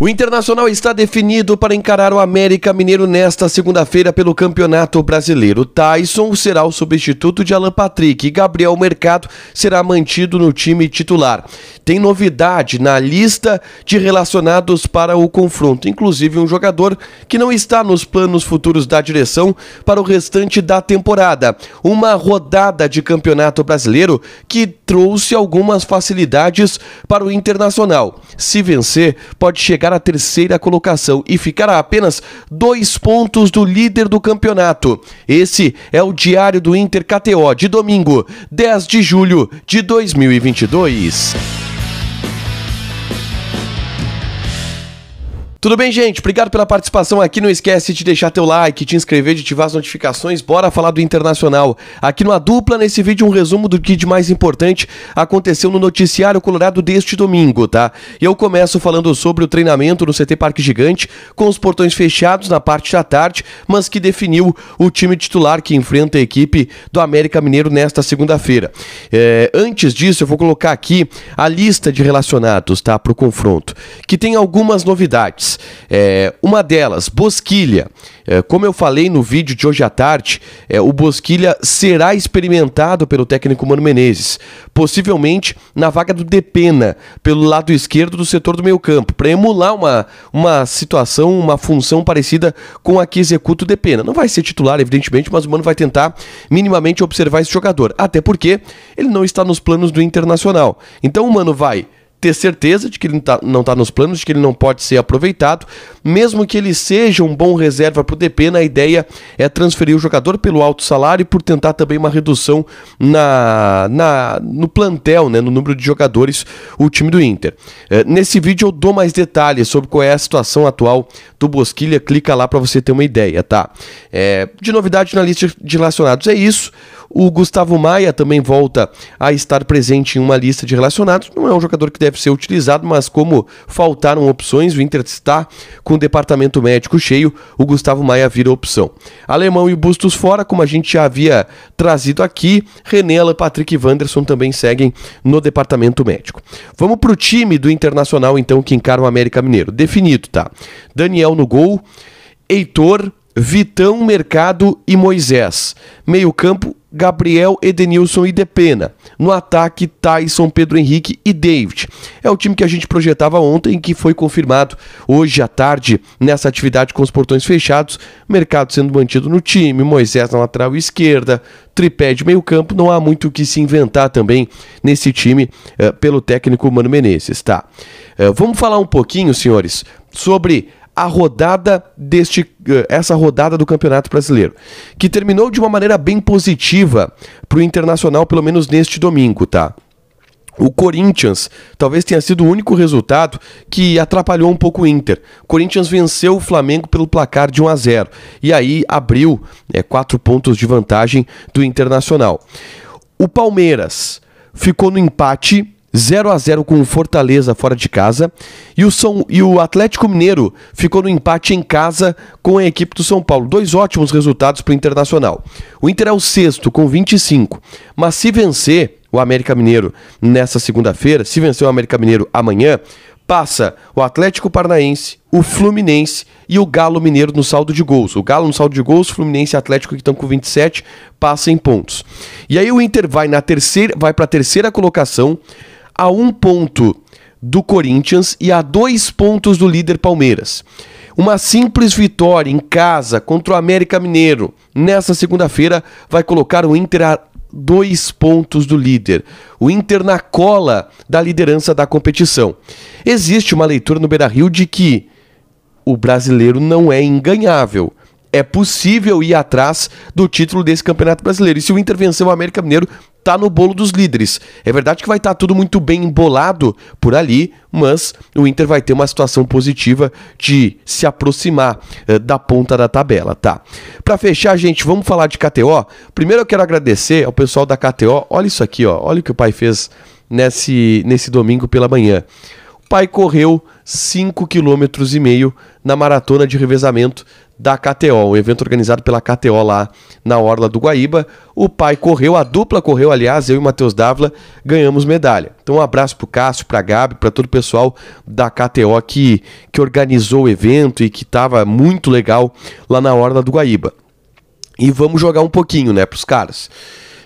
O Internacional está definido para encarar o América Mineiro nesta segunda-feira pelo Campeonato Brasileiro. Tyson será o substituto de Alan Patrick e Gabriel Mercado será mantido no time titular. Tem novidade na lista de relacionados para o confronto, inclusive um jogador que não está nos planos futuros da direção para o restante da temporada. Uma rodada de Campeonato Brasileiro que trouxe algumas facilidades para o Internacional. Se vencer, pode chegar buscar a terceira colocação e ficar a apenas dois pontos do líder do campeonato. Esse é o Diário do Inter KTO de domingo, 10 de julho de 2022. Tudo bem, gente? Obrigado pela participação aqui. Não esquece de deixar teu like, te inscrever, de ativar as notificações. Bora falar do Internacional. Aqui no A Dupla, nesse vídeo, um resumo do que de mais importante aconteceu no noticiário colorado deste domingo, tá? Eu começo falando sobre o treinamento no CT Parque Gigante, com os portões fechados na parte da tarde, mas que definiu o time titular que enfrenta a equipe do América Mineiro nesta segunda-feira. É, antes disso, eu vou colocar aqui a lista de relacionados, tá? Para o confronto, que tem algumas novidades. É, uma delas, Bosquilha. É, como eu falei no vídeo de hoje à tarde, é, o Bosquilha será experimentado pelo técnico Mano Menezes, possivelmente na vaga do Depena, pelo lado esquerdo do setor do meio campo, para emular uma, uma situação, uma função parecida com a que executa o Depena. Não vai ser titular, evidentemente, mas o Mano vai tentar minimamente observar esse jogador, até porque ele não está nos planos do Internacional. Então o Mano vai ter certeza de que ele não está tá nos planos, de que ele não pode ser aproveitado, mesmo que ele seja um bom reserva para o DP. a ideia é transferir o jogador pelo alto salário e por tentar também uma redução na, na no plantel, né, no número de jogadores, o time do Inter. É, nesse vídeo eu dou mais detalhes sobre qual é a situação atual do Bosquilha, clica lá para você ter uma ideia, tá? É, de novidade na lista de relacionados é isso. O Gustavo Maia também volta a estar presente em uma lista de relacionados. Não é um jogador que deve ser utilizado, mas como faltaram opções, o Inter está com o departamento médico cheio, o Gustavo Maia vira opção. Alemão e Bustos fora, como a gente já havia trazido aqui. Renela, Patrick e Wanderson também seguem no departamento médico. Vamos para o time do Internacional, então, que encara o América Mineiro. Definido, tá? Daniel no gol, Heitor, Vitão, Mercado e Moisés. Meio-campo, Gabriel, Edenilson e Depena. No ataque, Tyson, Pedro Henrique e David. É o time que a gente projetava ontem que foi confirmado hoje à tarde nessa atividade com os portões fechados. Mercado sendo mantido no time, Moisés na lateral esquerda, tripé de meio campo. Não há muito o que se inventar também nesse time uh, pelo técnico Mano Menezes, tá? Uh, vamos falar um pouquinho, senhores, sobre a rodada deste eh, essa rodada do Campeonato Brasileiro, que terminou de uma maneira bem positiva para o Internacional, pelo menos neste domingo, tá? O Corinthians talvez tenha sido o único resultado que atrapalhou um pouco o Inter. O Corinthians venceu o Flamengo pelo placar de 1 a 0 e aí abriu é, quatro pontos de vantagem do Internacional. O Palmeiras ficou no empate 0 a 0 com o Fortaleza fora de casa. E o, São, e o Atlético Mineiro ficou no empate em casa com a equipe do São Paulo. Dois ótimos resultados para o Internacional. O Inter é o sexto com 25, mas se vencer o América Mineiro nessa segunda-feira, se vencer o América Mineiro amanhã, passa o Atlético Paranaense, o Fluminense e o Galo Mineiro no saldo de gols. O Galo no saldo de gols, Fluminense e Atlético que estão com 27 passa em pontos. E aí o Inter vai na terceira, vai para a terceira colocação a um ponto do Corinthians e a dois pontos do líder Palmeiras. Uma simples vitória em casa contra o América Mineiro nesta segunda-feira vai colocar o Inter a dois pontos do líder. O Inter na cola da liderança da competição. Existe uma leitura no Beira Rio de que o brasileiro não é enganhável. É possível ir atrás do título desse Campeonato Brasileiro. E se o Inter vencer o América Mineiro, está no bolo dos líderes. É verdade que vai estar tá tudo muito bem embolado por ali, mas o Inter vai ter uma situação positiva de se aproximar uh, da ponta da tabela, tá? Para fechar, gente, vamos falar de KTO. Primeiro eu quero agradecer ao pessoal da KTO. Olha isso aqui, ó. Olha o que o pai fez nesse nesse domingo pela manhã pai correu 5,5 km na maratona de revezamento da KTO, um evento organizado pela KTO lá na Orla do Guaíba. O pai correu, a dupla correu, aliás, eu e o Matheus Dávila ganhamos medalha. Então um abraço pro Cássio, pra Gabi, para todo o pessoal da KTO que, que organizou o evento e que tava muito legal lá na Orla do Guaíba. E vamos jogar um pouquinho, né, pros caras.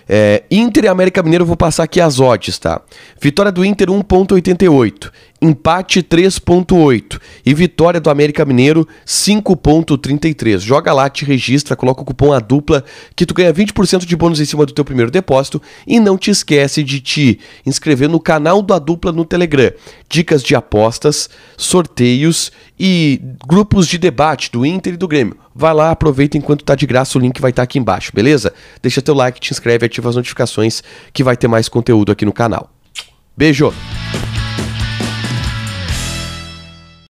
É, Inter e América Mineiro, eu vou passar aqui as odds, tá? Vitória do Inter 1.88, empate 3.8 e vitória do América Mineiro 5.33. Joga lá, te registra, coloca o cupom a dupla que tu ganha 20% de bônus em cima do teu primeiro depósito e não te esquece de te inscrever no canal da dupla no Telegram. Dicas de apostas, sorteios e grupos de debate do Inter e do Grêmio. Vai lá, aproveita enquanto tá de graça, o link vai estar tá aqui embaixo, beleza? Deixa teu like, te inscreve, ativa as notificações que vai ter mais conteúdo aqui no canal. Beijo.